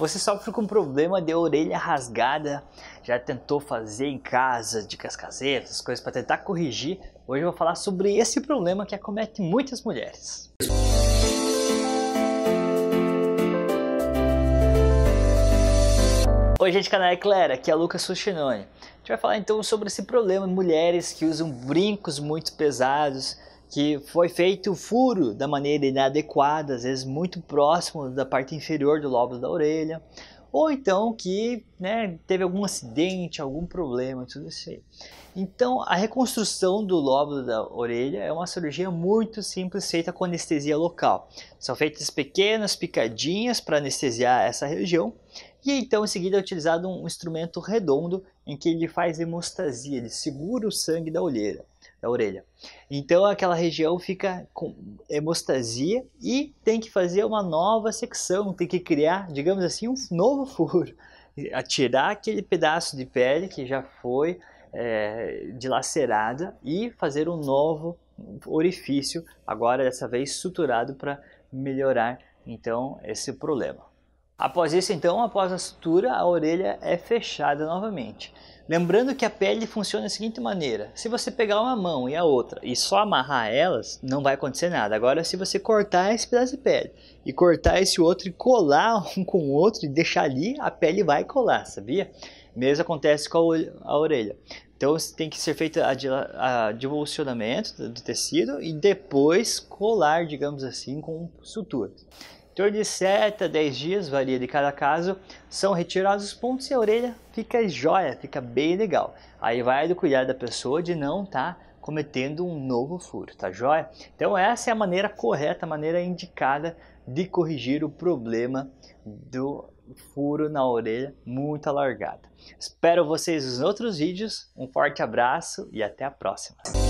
Você sofre com problema de orelha rasgada? Já tentou fazer em casa dicas caseiras, coisas para tentar corrigir? Hoje eu vou falar sobre esse problema que acomete muitas mulheres. Oi gente, canal é Clara, aqui é Lucas Sushinone. A gente vai falar então sobre esse problema de mulheres que usam brincos muito pesados, que foi feito o furo da maneira inadequada, às vezes muito próximo da parte inferior do lobo da orelha, ou então que né, teve algum acidente, algum problema, tudo isso aí. Então, a reconstrução do lóbulo da orelha é uma cirurgia muito simples feita com anestesia local. São feitas pequenas picadinhas para anestesiar essa região e então em seguida é utilizado um instrumento redondo em que ele faz hemostasia, ele segura o sangue da olheira, da orelha. Então aquela região fica com hemostasia e tem que fazer uma nova secção, tem que criar, digamos assim, um novo furo, atirar aquele pedaço de pele que já foi é, dilacerada e fazer um novo orifício, agora dessa vez suturado para melhorar então esse problema. Após isso, então, após a sutura, a orelha é fechada novamente. Lembrando que a pele funciona da seguinte maneira: se você pegar uma mão e a outra e só amarrar elas, não vai acontecer nada. Agora, se você cortar esse pedaço de pele e cortar esse outro e colar um com o outro e deixar ali, a pele vai colar, sabia? Mesmo acontece com a orelha. Então tem que ser feito o divulsionamento do tecido e depois colar, digamos assim, com sutura torno de 7 a 10 dias, varia de cada caso, são retirados os pontos e a orelha fica jóia, fica bem legal. Aí vai do cuidado da pessoa de não estar tá cometendo um novo furo, tá jóia? Então essa é a maneira correta, a maneira indicada de corrigir o problema do furo na orelha muito alargada. Espero vocês nos outros vídeos, um forte abraço e até a próxima!